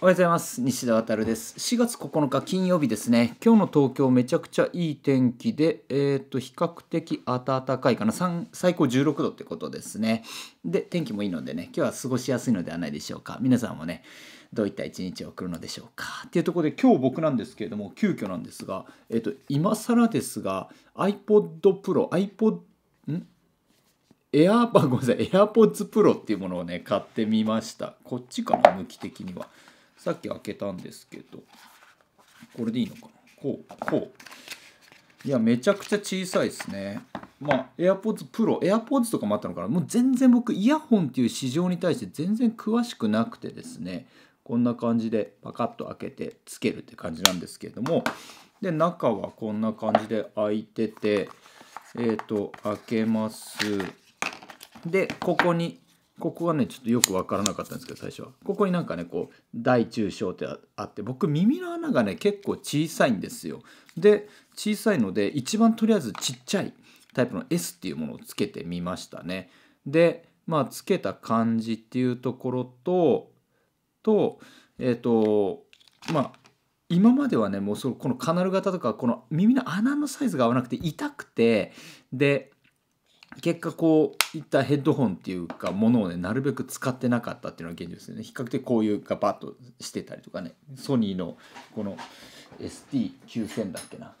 おはようございます西田渉です4月9日金曜日ですね今日の東京めちゃくちゃいい天気でえっ、ー、と比較的暖かいかな最高16度ってことですねで天気もいいのでね今日は過ごしやすいのではないでしょうか皆さんもねどういった一日を送るのでしょうかっていうところで今日僕なんですけれども急遽なんですがえっ、ー、と今更ですが iPod Pro iPod んエアーごめんなさい AirPods Pro っていうものをね買ってみましたこっちかな向き的にはさっき開けたんですけどこれでいいのかなこうこういやめちゃくちゃ小さいですねまあ AirPods Pro AirPods とかもあったのかなもう全然僕イヤホンっていう市場に対して全然詳しくなくてですねこんな感じでパカッと開けてつけるって感じなんですけれどもで中はこんな感じで開いててえっ、ー、と開けますでここにここはねちょっとよく分からなかったんですけど最初はここになんかねこう大中小ってあって僕耳の穴がね結構小さいんですよで小さいので一番とりあえずちっちゃいタイプの S っていうものをつけてみましたねでまあつけた感じっていうところととえっ、ー、とまあ今まではねもうそこのカナル型とかこの耳の穴のサイズが合わなくて痛くてで結果こういったヘッドホンっていうかものをねなるべく使ってなかったっていうのが現状ですね比較的こういうガバッとしてたりとかねソニーのこの ST9000 だっけな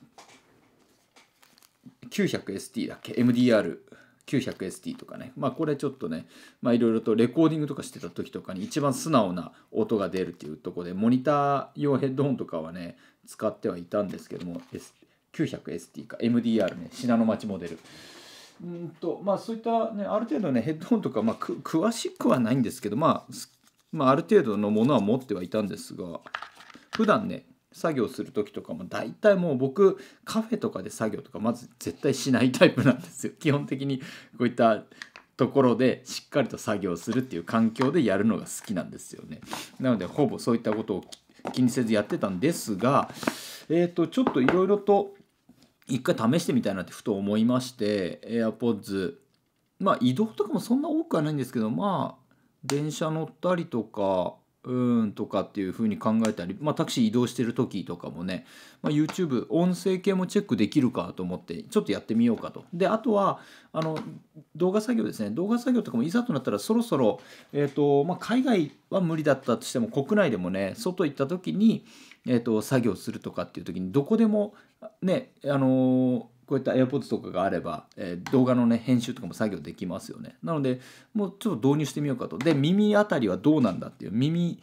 900ST だっけ MDR 900ST とかねまあこれちょっとねまあいろいろとレコーディングとかしてた時とかに一番素直な音が出るっていうとこでモニター用ヘッドホンとかはね使ってはいたんですけども、S、900ST か MDR ね信濃町モデルうんとまあ、そういった、ね、ある程度ねヘッドホンとか、まあ、詳しくはないんですけど、まあ、まあ、ある程度のものは持ってはいたんですが普段ね作業する時とかも大体もう僕カフェとかで作業とかまず絶対しないタイプなんですよ 基本的にこういったところでしっかりと作業するっていう環境でやるのが好きなんですよねなのでほぼそういったことを気にせずやってたんですがえっ、ー、とちょっといろいろと一回試してみたいなってふと思いまして AirPods まあ移動とかもそんな多くはないんですけどまあ電車乗ったりとかうんとかっていうふうに考えたり、まあ、タクシー移動してる時とかもね、まあ、YouTube 音声系もチェックできるかと思ってちょっとやってみようかとであとはあの動画作業ですね動画作業とかもいざとなったらそろそろ、えーとまあ、海外は無理だったとしても国内でもね外行った時に、えーと、と作業するとかっていう時にどこでもねあのーこういった AirPods とかがあれば、えー、動画のね、編集とかも作業できますよね。なので、もうちょっと導入してみようかと。で、耳あたりはどうなんだっていう、耳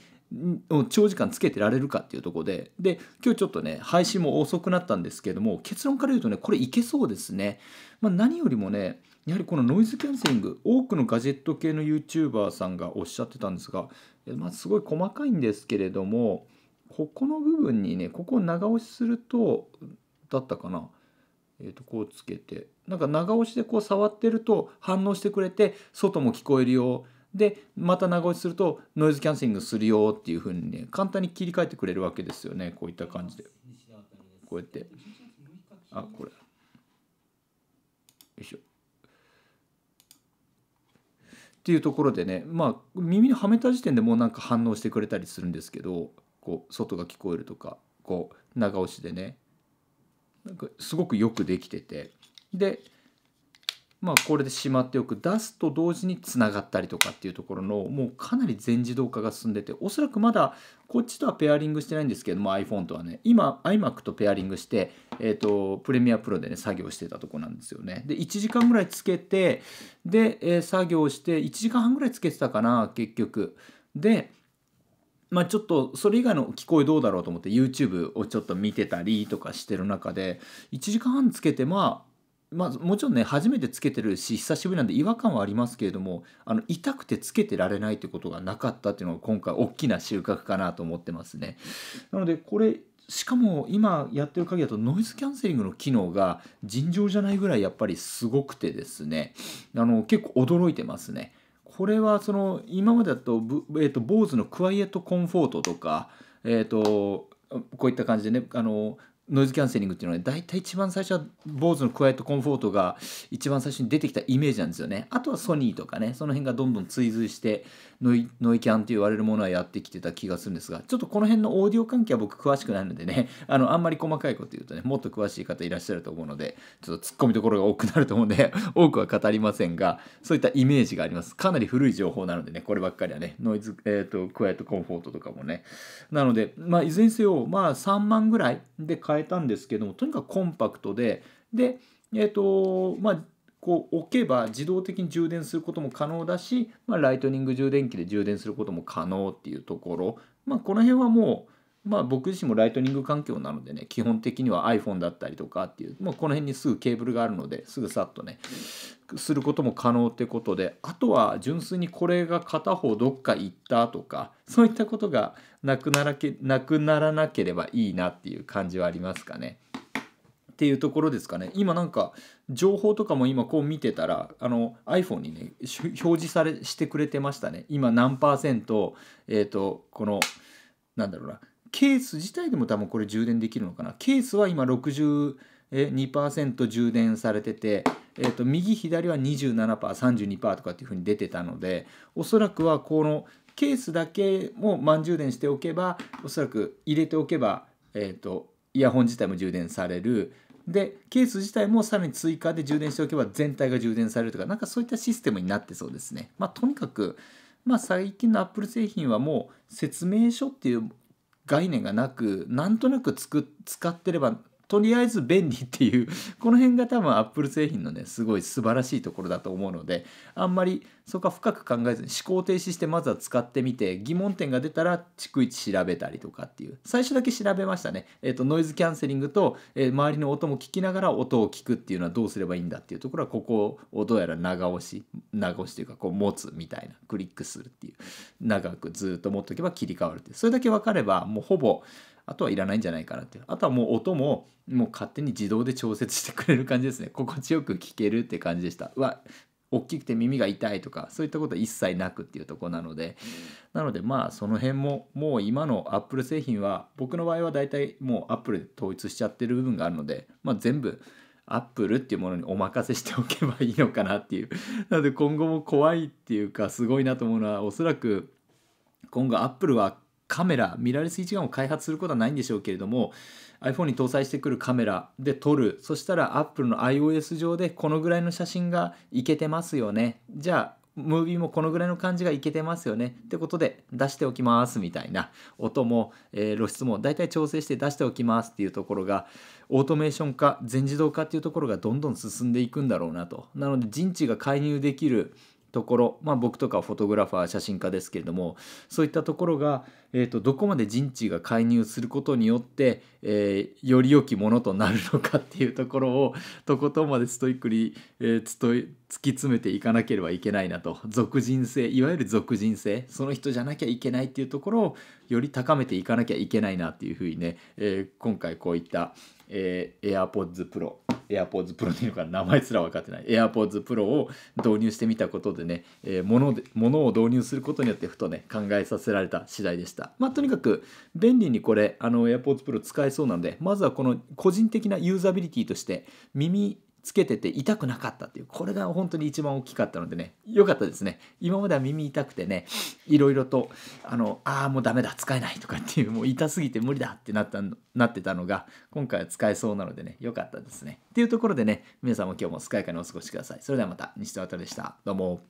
を長時間つけてられるかっていうとこで、で、今日ちょっとね、配信も遅くなったんですけども、結論から言うとね、これいけそうですね。まあ、何よりもね、やはりこのノイズキャンセリング、多くのガジェット系の YouTuber さんがおっしゃってたんですが、まあ、すごい細かいんですけれども、ここの部分にね、ここを長押しすると、だったかな。えー、とこうつけてなんか長押しでこう触ってると反応してくれて外も聞こえるよでまた長押しするとノイズキャンセリングするよっていうふうにね簡単に切り替えてくれるわけですよねこういった感じでこうやってあこれよいしょっていうところでねまあ耳にはめた時点でもうなんか反応してくれたりするんですけどこう外が聞こえるとかこう長押しでねなんかすごくよくできててでまあこれでしまっておく出すと同時につながったりとかっていうところのもうかなり全自動化が進んでておそらくまだこっちとはペアリングしてないんですけども iPhone とはね今 iMac とペアリングして、えーと、とプレミアプロでね作業してたとこなんですよねで1時間ぐらいつけてで、えー、作業して1時間半ぐらいつけてたかな結局でまあ、ちょっとそれ以外の聞こえどうだろうと思って YouTube をちょっと見てたりとかしてる中で1時間半つけてまあまあ、もちろんね初めてつけてるし久しぶりなんで違和感はありますけれどもあの痛くてつけてられないってことがなかったっていうのが今回大きな収穫かなと思ってますね。なのでこれしかも今やってる限りだとノイズキャンセリングの機能が尋常じゃないぐらいやっぱりすごくてですねあの結構驚いてますね。これはその今までだと,、えー、と坊主のクワイエットコンフォートとか、えーとこういった感じでねあのノイズキャンセリングっていうのは、ね、大体一番最初は坊主のクワイエットコンフォートが一番最初に出てきたイメージなんですよねあとはソニーとかねその辺がどんどん追随してノイノイキャンって言われるものはやってきてた気がするんですがちょっとこの辺のオーディオ関係は僕詳しくないのでね あのあんまり細かいこと言うとねもっと詳しい方いらっしゃると思うのでちょっと突っ込みどころが多くなると思うんで 多くは語りませんがそういったイメージがありますかなり古い情報なのでねこればっかりはねノイズ、えーと、とクワイエットコンフォートとかもねなのでまあいずれにせよまあ3万ぐらいで買ええたんですけどもとにかくコンパクトででえっ、ー、とまあこう置けば自動的に充電することも可能だし、まあ、ライトニング充電器で充電することも可能っていうところ、まあ、この辺はもうまあ、僕自身もライトニング環境なのでね基本的には iPhone だったりとかっていう、まあ、この辺にすぐケーブルがあるのですぐさっとねすることも可能ってことであとは純粋にこれが片方どっか行ったとかそういったことがなくならけなくならなければいいなっていう感じはありますかね。っていうところですかね今なんか情報とかも今こう見てたらあの iPhone にね表示されしてくれてましたね今何パーセントえっ、とこのなんだろうなケース自体でも多分これ充電できるのかな。ケースは今62%充電されてて、えー、と右左は 27%32% とかっていうふうに出てたのでおそらくはこのケースだけも満充電しておけばおそらく入れておけば、えー、とイヤホン自体も充電されるでケース自体もさらに追加で充電しておけば全体が充電されるとかなんかそういったシステムになってそうですね。まあ、とにかくまあ、最近のアップル製品はもう説明書っていう概念がなくなんとなくつく使ってればとりあえず便利っていうこの辺が多分 Apple 製品のねすごい素晴らしいところだと思うのであんまりそこは深く考えずに思考停止してまずは使ってみて疑問点が出たら逐一調べたりとかっていう最初だけ調べましたね、えーと、ノイズキャンセリングと、えー、周りの音も聞きながら音を聞くっていうのはどうすればいいんだっていうところはここをどうやら長押し長押しというかこう持つみたいなクリックするっていう長くずっと持っとけば切り替わるっていうそれだけ分かればもうほぼあとはいらないんじゃないかなっていうあとはもう音ももう勝手に自動で調節してくれる感じですね 心地よく聴けるって感じでしたうわ大きくて耳が痛いとかそういったことは一切なくっていうとこなので、なのでまあその辺ももう今のアップル製品は僕の場合は大体もうアップルで統一しちゃってる部分があるので、まあ、全部アップルっていうものにお任せしておけばいいのかなっていう なので今後も怖いっていうかすごいなと思うのはおそらく今後アップルはカメラミラーレス一眼を開発することはないんでしょうけれども iPhone に搭載してくるカメラで撮るそしたら Apple の iOS 上でこのぐらいの写真がいけてますよねじゃあムービーもこのぐらいの感じがいけてますよねってことで出しておきますみたいな音も、えー、露出も大体調整して出しておきますっていうところがオートメーション化全自動化っていうところがどんどん進んでいくんだろうなとなので人知が介入できるところ、まあ、僕とかフォトグラファー写真家ですけれどもそういったところが、えーと、どこまで人知が介入することによって、えー、より良きものとなるのかっていうところをとことんまでストイックに、えー、つと突き詰めていかなければいけないなと俗人性いわゆる俗人性その人じゃなきゃいけないっていうところをより高めていかなきゃいけないなっていうふうにね、えー、今回こういった、えー、AirPods Pro AirPods Pro っていうのか名前すら分かってない AirPods Pro を導入してみたことでね、えー、物で物を導入することによってふとね考えさせられた次第でしたまあとにかく便利にこれあの AirPods Pro 使えそうなんでまずはこの個人的なユーザビリティとして耳つけてて痛くなかったっていうこれが本当に一番大きかったのでね良かったですね今までは耳痛くてねいろいろとあのああもうダメだ使えないとかっていうもう痛すぎて無理だってなったなってたのが今回は使えそうなのでね良かったですねっていうところでね皆さんも今日も健やかにお過ごしくださいそれではまた西田渡でしたどうも